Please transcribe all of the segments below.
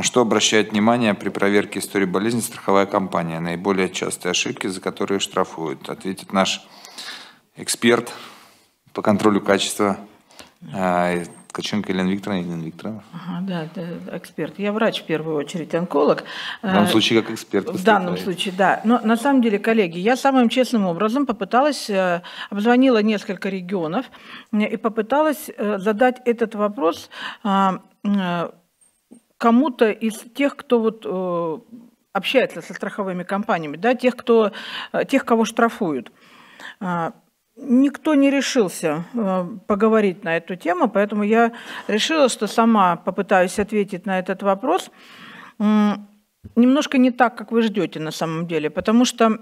На что обращает внимание при проверке истории болезни страховая компания? Наиболее частые ошибки, за которые штрафуют? Ответит наш эксперт по контролю качества э, Ткаченко Елена Викторовна, Елена Викторовна. Ага, да, да, эксперт. Я врач в первую очередь, онколог. В данном э, случае как эксперт. В данном случае, да. Но на самом деле, коллеги, я самым честным образом попыталась, э, обзвонила несколько регионов и попыталась задать этот вопрос кому-то из тех, кто вот э, общается со страховыми компаниями, да, тех, кто, э, тех, кого штрафуют. А, никто не решился э, поговорить на эту тему, поэтому я решила, что сама попытаюсь ответить на этот вопрос. Немножко не так, как вы ждете на самом деле, потому что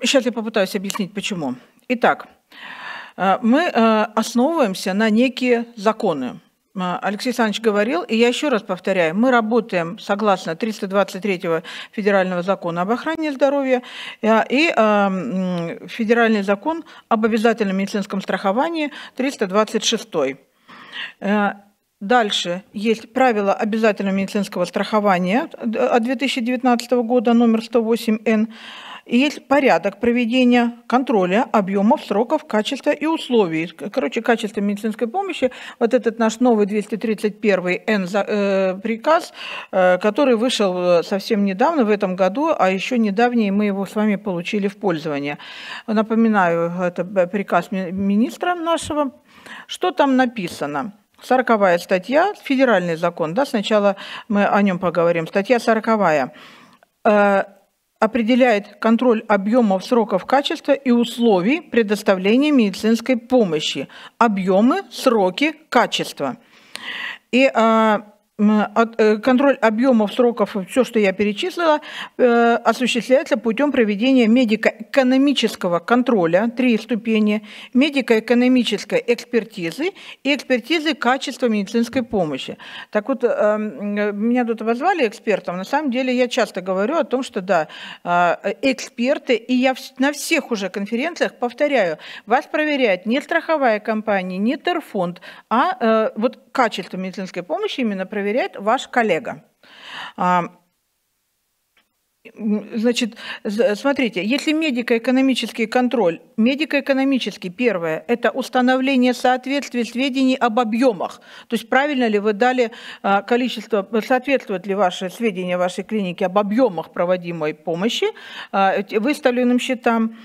сейчас я попытаюсь объяснить, почему. Итак, Э, мы э, основываемся на некие законы. Э, Алексей Александрович говорил, и я еще раз повторяю, мы работаем согласно 323 го федерального закона об охране здоровья и федеральный закон об обязательном медицинском страховании 326. Дальше есть правила обязательного медицинского страхования от 2019 года номер 108Н есть порядок проведения контроля объемов, сроков, качества и условий. Короче, качество медицинской помощи, вот этот наш новый 231 Н э, приказ, э, который вышел э, совсем недавно, в этом году, а еще недавнее мы его с вами получили в пользование. Напоминаю, это приказ министра нашего. Что там написано? Сороковая статья, федеральный закон, да, сначала мы о нем поговорим. Статья сороковая э, определяет контроль объемов, сроков, качества и условий предоставления медицинской помощи. Объемы, сроки, качество. И а, Э, контроль объемов, сроков, все, что я перечислила, э, осуществляется путем проведения медико-экономического контроля, три ступени, медико-экономической экспертизы и экспертизы качества медицинской помощи. Так вот, э, меня тут обозвали экспертом. На самом деле я часто говорю о том, что да, эксперты, и я на всех уже конференциях повторяю, вас проверяет не страховая компания, не Терфонд, а вот качество медицинской помощи именно проверяет проверяет ваш коллега. А, значит, смотрите, если медико-экономический контроль, медико-экономический, первое, это установление соответствия сведений об объемах, то есть правильно ли вы дали а, количество, соответствуют ли ваши сведения вашей клинике об объемах проводимой помощи а, выставленным счетам.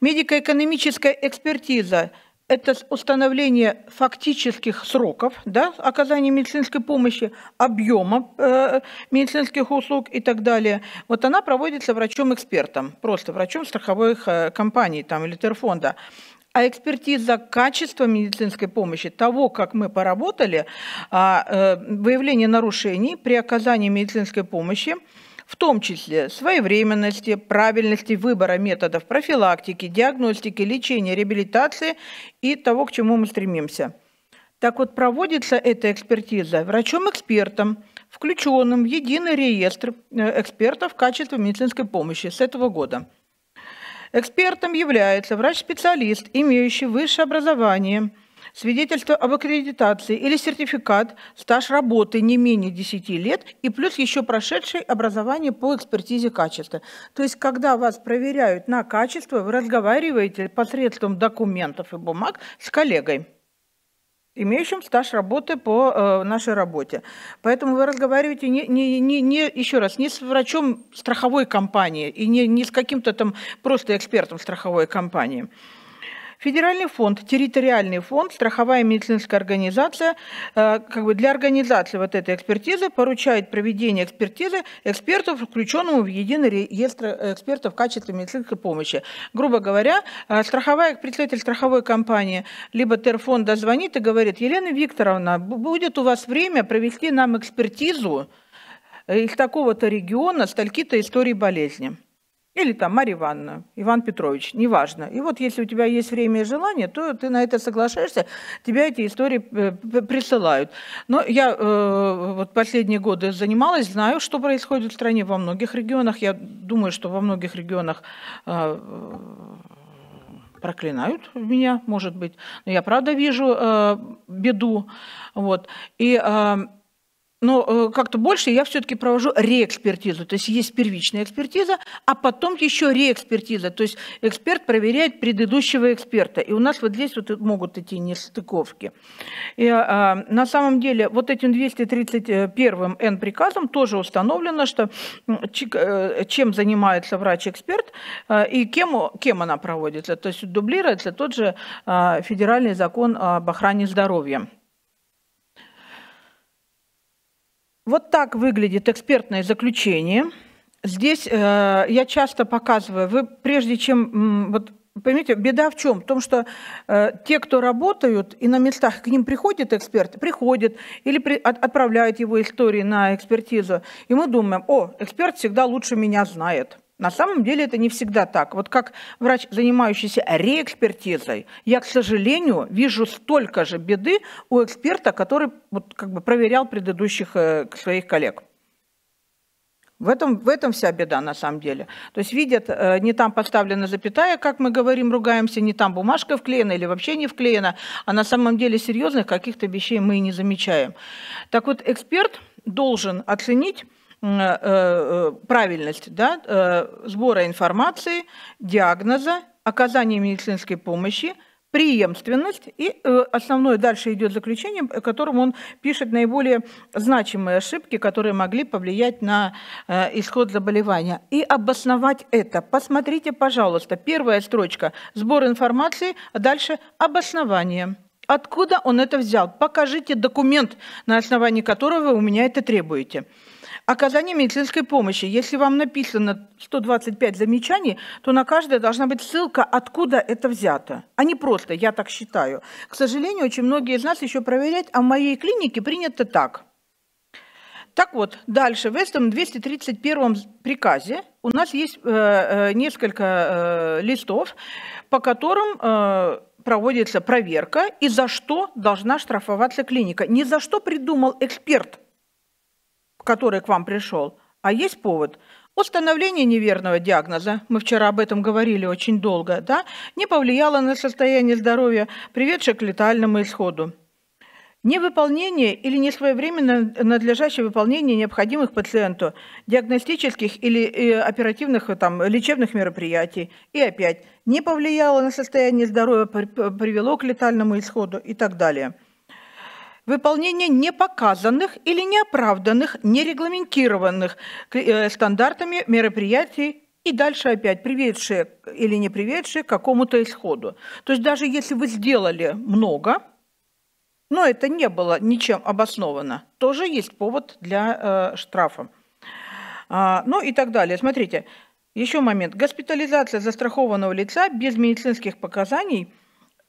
Медико-экономическая экспертиза – это установление фактических сроков да, оказания медицинской помощи, объема э, медицинских услуг и так далее. Вот она проводится врачом-экспертом, просто врачом страховых э, компаний там, или терфонда. А экспертиза качества медицинской помощи, того, как мы поработали, а, э, выявление нарушений при оказании медицинской помощи – в том числе своевременности, правильности выбора методов профилактики, диагностики, лечения, реабилитации и того, к чему мы стремимся. Так вот, проводится эта экспертиза врачом-экспертом, включенным в единый реестр э, экспертов в качестве медицинской помощи с этого года. Экспертом является врач-специалист, имеющий высшее образование – свидетельство об аккредитации или сертификат, стаж работы не менее 10 лет и плюс еще прошедшее образование по экспертизе качества. То есть, когда вас проверяют на качество, вы разговариваете посредством документов и бумаг с коллегой имеющим стаж работы по э, нашей работе. Поэтому вы разговариваете не, не, не, не, еще раз, не с врачом страховой компании и не, не с каким-то там просто экспертом страховой компании. Федеральный фонд, территориальный фонд, страховая медицинская организация, э, как бы для организации вот этой экспертизы поручает проведение экспертизы экспертов, включенному в единый реестр э, экспертов в качестве медицинской помощи. Грубо говоря, э, страховая, представитель страховой компании либо Терфонд звонит и говорит, Елена Викторовна, будет у вас время провести нам экспертизу из такого-то региона, стальки-то истории болезни. Или там Марья Ивановна, Иван Петрович, неважно. И вот если у тебя есть время и желание, то ты на это соглашаешься, тебя эти истории э, присылают. Но я э, вот последние годы занималась, знаю, что происходит в стране во многих регионах. Я думаю, что во многих регионах э, проклинают меня, может быть. Но я правда вижу э, беду. Вот. И э, но э, как-то больше я все-таки провожу реэкспертизу. То есть есть первичная экспертиза, а потом еще реэкспертиза. То есть эксперт проверяет предыдущего эксперта. И у нас вот здесь вот могут идти нестыковки. И, а, а, на самом деле вот этим 231 Н приказом тоже установлено, что э, чем занимается врач-эксперт э, и кем, кем она проводится. То есть дублируется тот же а, федеральный закон об охране здоровья. Вот так выглядит экспертное заключение. Здесь э, я часто показываю, вы прежде чем, вот поймите, беда в чем? В том, что э, те, кто работают, и на местах к ним приходит эксперт, приходит или при, от, отправляют его истории на экспертизу, и мы думаем, о, эксперт всегда лучше меня знает. На самом деле это не всегда так. Вот как врач, занимающийся реэкспертизой, я, к сожалению, вижу столько же беды у эксперта, который вот как бы проверял предыдущих э, своих коллег. В этом, в этом вся беда на самом деле. То есть видят, э, не там поставлена запятая, как мы говорим, ругаемся, не там бумажка вклеена или вообще не вклеена, а на самом деле серьезных каких-то вещей мы и не замечаем. Так вот, эксперт должен оценить Э, э, правильность да, э, сбора информации, диагноза, оказания медицинской помощи, преемственность. И основное дальше идет заключение, в котором он пишет наиболее значимые ошибки, которые могли повлиять на исход заболевания. И обосновать это. Посмотрите, пожалуйста, первая строчка – сбор информации, а дальше – обоснование. Откуда он это взял? Покажите документ, на основании которого вы у меня это требуете. А Оказание медицинской помощи. Если вам написано 125 замечаний, то на каждое должна быть ссылка, откуда это взято, а не просто «я так считаю». К сожалению, очень многие из нас еще проверяют, а в моей клинике принято так. Так вот, дальше, в этом 231 приказе у нас есть э, э, несколько э, листов, по которым э, проводится проверка и за что должна штрафоваться клиника. Не за что придумал эксперт – который к вам пришел, а есть повод. Установление неверного диагноза, мы вчера об этом говорили очень долго, да, не повлияло на состояние здоровья, приведшее к летальному исходу. Невыполнение или несвоевременное надлежащее выполнение необходимых пациенту диагностических или э, оперативных э, там, лечебных мероприятий и опять не повлияло на состояние здоровья, э, привело к летальному исходу и так далее – выполнение непоказанных или неоправданных, нерегламентированных э, стандартами мероприятий и дальше опять приведшие или не приведшие к какому-то исходу. То есть даже если вы сделали много, но это не было ничем обосновано, тоже есть повод для э, штрафа. А, ну и так далее. Смотрите, еще момент. Госпитализация застрахованного лица без медицинских показаний –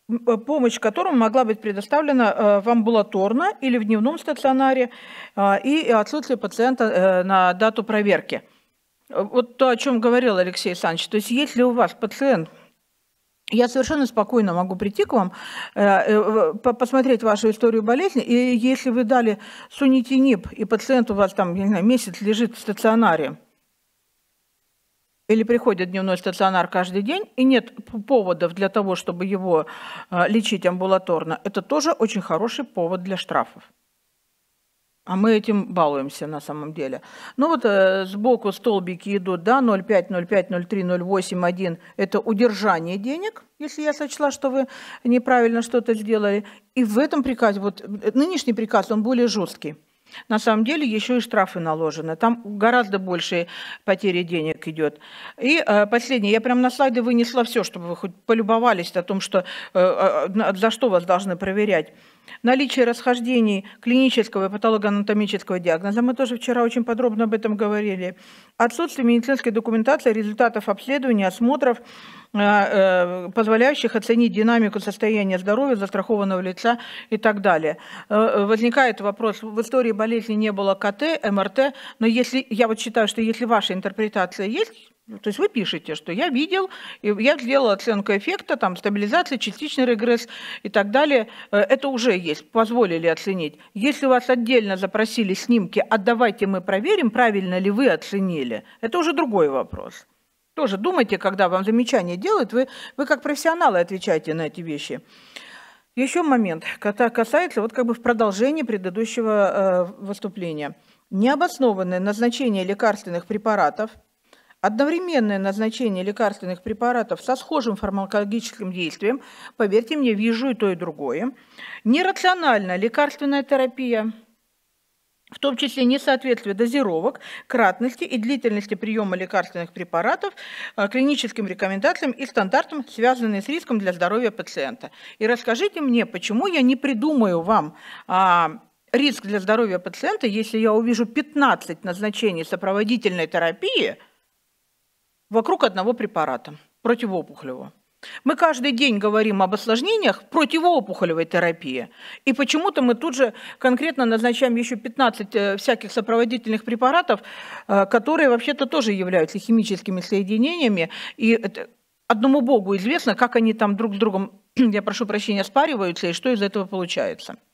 Э, помощь которому могла быть предоставлена э, в амбулаторно или в дневном стационаре э, и отсутствие пациента на дату проверки. Вот то, о чем говорил Алексей Александрович, то есть если у вас пациент я совершенно спокойно могу прийти к вам, посмотреть вашу историю болезни, и если вы дали сунитинип, и пациент у вас там, не знаю, месяц лежит в стационаре, или приходит дневной стационар каждый день, и нет поводов для того, чтобы его а, лечить амбулаторно, это тоже очень хороший повод для штрафов. А мы этим балуемся на самом деле. Ну вот э, сбоку столбики идут, да, 05, 05, 03, 08, 1. Это удержание денег, если я сочла, что вы неправильно что-то сделали. И в этом приказе, вот нынешний приказ, он более жесткий. На самом деле еще и штрафы наложены. Там гораздо больше потери денег идет. И э, последнее, я прям на слайды вынесла все, чтобы вы хоть полюбовались о том, что э, э, э за что вас должны проверять. Наличие расхождений клинического и патологоанатомического диагноза, мы тоже вчера очень подробно об этом говорили, отсутствие медицинской документации результатов обследования, осмотров, э, э, позволяющих оценить динамику состояния здоровья застрахованного лица и так далее. Э, возникает вопрос, в истории болезни не было КТ, МРТ, но если я вот считаю, что если ваша интерпретация есть, ну, то есть вы пишете, что я видел, я сделал оценку эффекта, там, стабилизация, частичный регресс и так далее. Э, это уже есть, позволили оценить. Если вас отдельно запросили снимки, отдавайте а мы проверим, правильно ли вы оценили, это уже другой вопрос. Тоже думайте, когда вам замечание делают, вы, вы как профессионалы отвечаете на эти вещи. Еще момент, касается вот как бы в продолжении предыдущего э, выступления. Необоснованное назначение лекарственных препаратов – Одновременное назначение лекарственных препаратов со схожим фармакологическим действием, поверьте мне, вижу и то, и другое. Нерациональная лекарственная терапия, в том числе несоответствие дозировок, кратности и длительности приема лекарственных препаратов э, клиническим рекомендациям и стандартам, связанные с риском для здоровья пациента. И расскажите мне, почему я не придумаю вам а, риск для здоровья пациента, если я увижу 15 назначений сопроводительной терапии – вокруг одного препарата, противоопухолевого. Мы каждый день говорим об осложнениях противоопухолевой терапии, и почему-то мы тут же конкретно назначаем еще 15 э, всяких сопроводительных препаратов, э, которые вообще-то тоже являются химическими соединениями, и одному богу известно, как они там друг с другом, я прошу прощения, спариваются и что из этого получается.